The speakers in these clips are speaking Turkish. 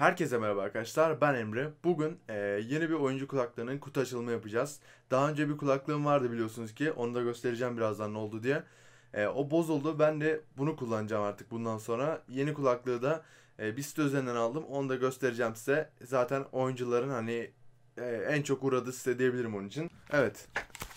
Herkese merhaba arkadaşlar ben Emre. Bugün e, yeni bir oyuncu kulaklığının kutu açılımı yapacağız. Daha önce bir kulaklığım vardı biliyorsunuz ki onu da göstereceğim birazdan ne oldu diye. E, o bozuldu ben de bunu kullanacağım artık bundan sonra. Yeni kulaklığı da e, bir üzerinden aldım onu da göstereceğim size. Zaten oyuncuların hani e, en çok uğradığı site diyebilirim onun için. Evet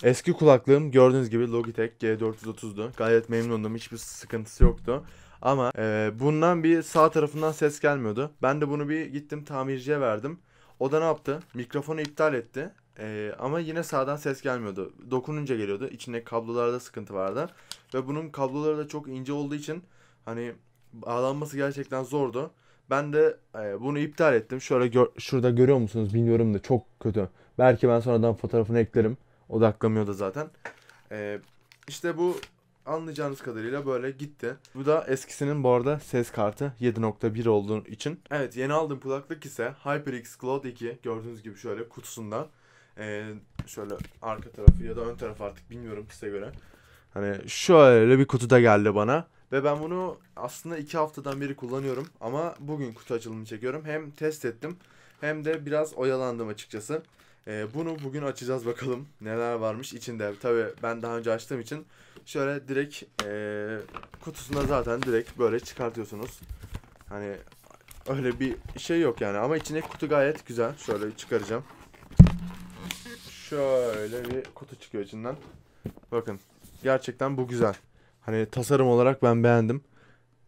eski kulaklığım gördüğünüz gibi Logitech G430'du. Gayet memnundum hiçbir sıkıntısı yoktu. Ama e, bundan bir sağ tarafından ses gelmiyordu. Ben de bunu bir gittim tamirciye verdim. O da ne yaptı? Mikrofonu iptal etti. Ee, ama yine sağdan ses gelmiyordu. Dokununca geliyordu. İçinde kablolarda sıkıntı vardı. Ve bunun kabloları da çok ince olduğu için hani bağlanması gerçekten zordu. Ben de e, bunu iptal ettim. Şöyle gör, şurada görüyor musunuz bilmiyorum da çok kötü. Belki ben sonradan fotoğrafını eklerim. Odaklamıyordu zaten. E, işte bu Anlayacağınız kadarıyla böyle gitti. Bu da eskisinin bu arada ses kartı 7.1 olduğu için. Evet yeni aldığım kulaklık ise HyperX Cloud 2 gördüğünüz gibi şöyle kutusunda. Ee, şöyle arka tarafı ya da ön tarafı artık bilmiyorum size göre. Hani şöyle bir kutuda geldi bana. Ve ben bunu aslında iki haftadan beri kullanıyorum. Ama bugün kutu açılımını çekiyorum. Hem test ettim hem de biraz oyalandım açıkçası. E, bunu bugün açacağız bakalım neler varmış içinde. Tabi ben daha önce açtığım için şöyle direkt e, ee, kutusunda zaten direkt böyle çıkartıyorsunuz. Hani öyle bir şey yok yani ama içindeki kutu gayet güzel. Şöyle çıkaracağım. Şöyle bir kutu çıkıyor içinden. Bakın gerçekten bu güzel. Hani tasarım olarak ben beğendim.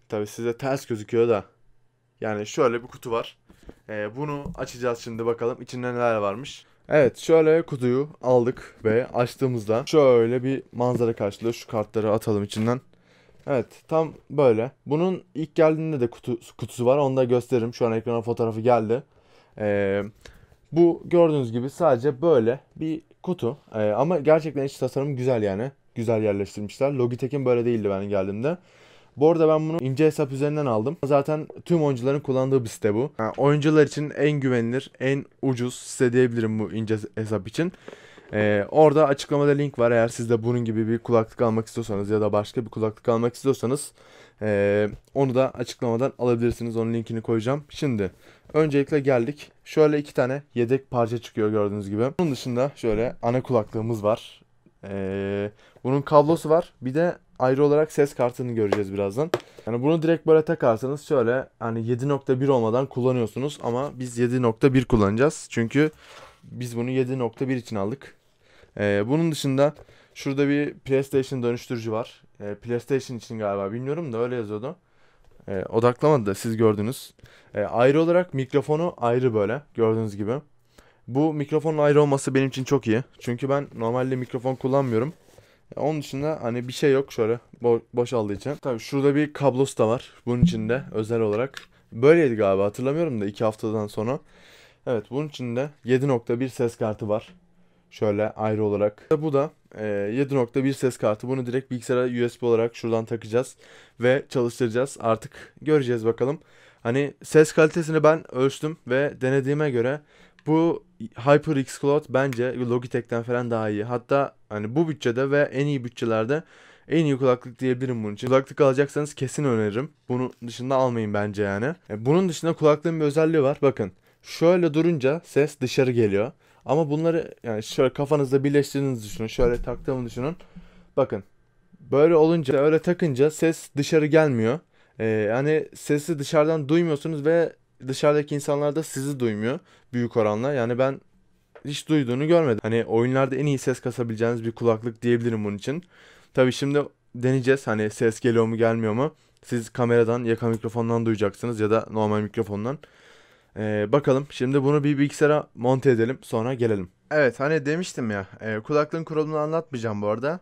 Tabi size ters gözüküyor da. Yani şöyle bir kutu var. Ee, bunu açacağız şimdi bakalım içinde neler varmış. Evet şöyle kutuyu aldık ve açtığımızda şöyle bir manzara karşılıyor. Şu kartları atalım içinden. Evet tam böyle. Bunun ilk geldiğinde de kutu, kutusu var. Onu da gösteririm. Şu an ekrana fotoğrafı geldi. Ee, bu gördüğünüz gibi sadece böyle bir kutu. Ee, ama gerçekten iç tasarım güzel yani. Güzel yerleştirmişler. Logitech'in böyle değildi ben geldiğimde. Bu arada ben bunu ince hesap üzerinden aldım. Zaten tüm oyuncuların kullandığı bir site bu. Yani oyuncular için en güvenilir, en ucuz site diyebilirim bu ince hesap için. Ee, orada açıklamada link var. Eğer siz de bunun gibi bir kulaklık almak istiyorsanız ya da başka bir kulaklık almak istiyorsanız ee, onu da açıklamadan alabilirsiniz. Onun linkini koyacağım. Şimdi öncelikle geldik. Şöyle iki tane yedek parça çıkıyor gördüğünüz gibi. Bunun dışında şöyle ana kulaklığımız var. Ee, bunun kablosu var. Bir de ayrı olarak ses kartını göreceğiz birazdan. Yani bunu direkt böyle takarsanız şöyle hani 7.1 olmadan kullanıyorsunuz ama biz 7.1 kullanacağız. Çünkü biz bunu 7.1 için aldık. Ee, bunun dışında şurada bir PlayStation dönüştürücü var. Ee, PlayStation için galiba bilmiyorum da öyle yazıyordu. Ee, odaklamadı da siz gördünüz. Ee, ayrı olarak mikrofonu ayrı böyle gördüğünüz gibi. Bu mikrofonun ayrı olması benim için çok iyi. Çünkü ben normalde mikrofon kullanmıyorum. Onun dışında hani bir şey yok şöyle bo boş için. Tabii şurada bir kablosu da var bunun içinde özel olarak. Böyleydi galiba hatırlamıyorum da 2 haftadan sonra. Evet bunun içinde 7.1 ses kartı var. Şöyle ayrı olarak. Bu da e, 7.1 ses kartı. Bunu direkt bilgisayara USB olarak şuradan takacağız. Ve çalıştıracağız. Artık göreceğiz bakalım. Hani ses kalitesini ben ölçtüm ve denediğime göre bu HyperX Cloud bence Logitech'ten falan daha iyi. Hatta hani bu bütçede ve en iyi bütçelerde en iyi kulaklık diyebilirim bunun için. Kulaklık alacaksanız kesin öneririm. Bunun dışında almayın bence yani. E, bunun dışında kulaklığın bir özelliği var. Bakın şöyle durunca ses dışarı geliyor. Ama bunları yani şöyle kafanızda birleştirdiğinizi düşünün. Şöyle taktığımı düşünün. Bakın böyle olunca öyle takınca ses dışarı gelmiyor. Ee, yani sesi dışarıdan duymuyorsunuz ve dışarıdaki insanlar da sizi duymuyor büyük oranla. Yani ben hiç duyduğunu görmedim. Hani oyunlarda en iyi ses kasabileceğiniz bir kulaklık diyebilirim bunun için. Tabi şimdi deneyeceğiz hani ses geliyor mu gelmiyor mu. Siz kameradan yaka mikrofondan duyacaksınız ya da normal mikrofondan. Ee, bakalım şimdi bunu bir bilgisayara monte edelim sonra gelelim. Evet hani demiştim ya e, kulaklığın kurulumunu anlatmayacağım bu arada.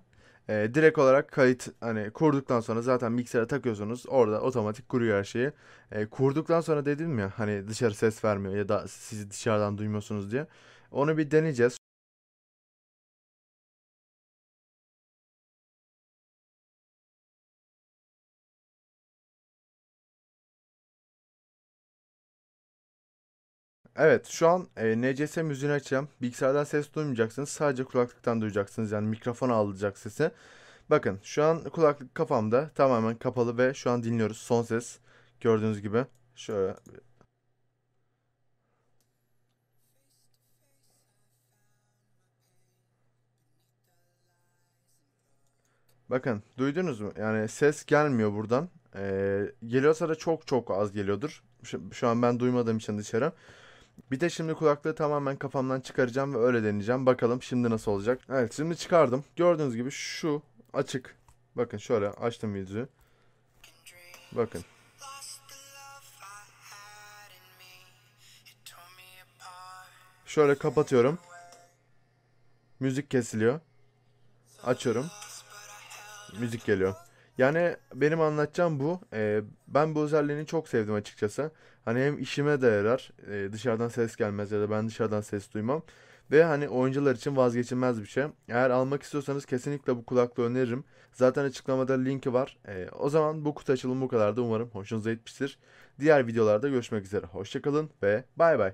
E, direkt olarak kayıt hani kurduktan sonra zaten miksere takıyorsunuz. Orada otomatik kuruyor her şeyi. E, kurduktan sonra dedim ya hani dışarı ses vermiyor ya da sizi dışarıdan duymuyorsunuz diye. Onu bir deneyeceğiz. Evet şu an e, NCS müziğini açacağım. Bilgisayardan ses duymayacaksınız. Sadece kulaklıktan duyacaksınız. Yani mikrofon alacak sesi. Bakın şu an kulaklık kafamda tamamen kapalı ve şu an dinliyoruz. Son ses gördüğünüz gibi. Şöyle Bakın duydunuz mu? Yani ses gelmiyor buradan. Ee, geliyorsa da çok çok az geliyordur. Şu, şu an ben duymadığım için dışarı. Bir de şimdi kulaklığı tamamen kafamdan çıkaracağım ve öyle deneyeceğim. Bakalım şimdi nasıl olacak. Evet şimdi çıkardım. Gördüğünüz gibi şu açık. Bakın şöyle açtım yüzü. Bakın. Şöyle kapatıyorum. Müzik kesiliyor. Açıyorum. Müzik geliyor. Yani benim anlatacağım bu. Ee, ben bu özelliğini çok sevdim açıkçası. Hani hem işime de yarar. E, dışarıdan ses gelmez ya da ben dışarıdan ses duymam. Ve hani oyuncular için vazgeçilmez bir şey. Eğer almak istiyorsanız kesinlikle bu kulaklığı öneririm. Zaten açıklamada linki var. E, o zaman bu kutu açılımı bu kadardı. Umarım hoşunuza gitmiştir. Diğer videolarda görüşmek üzere. Hoşçakalın ve bay bay.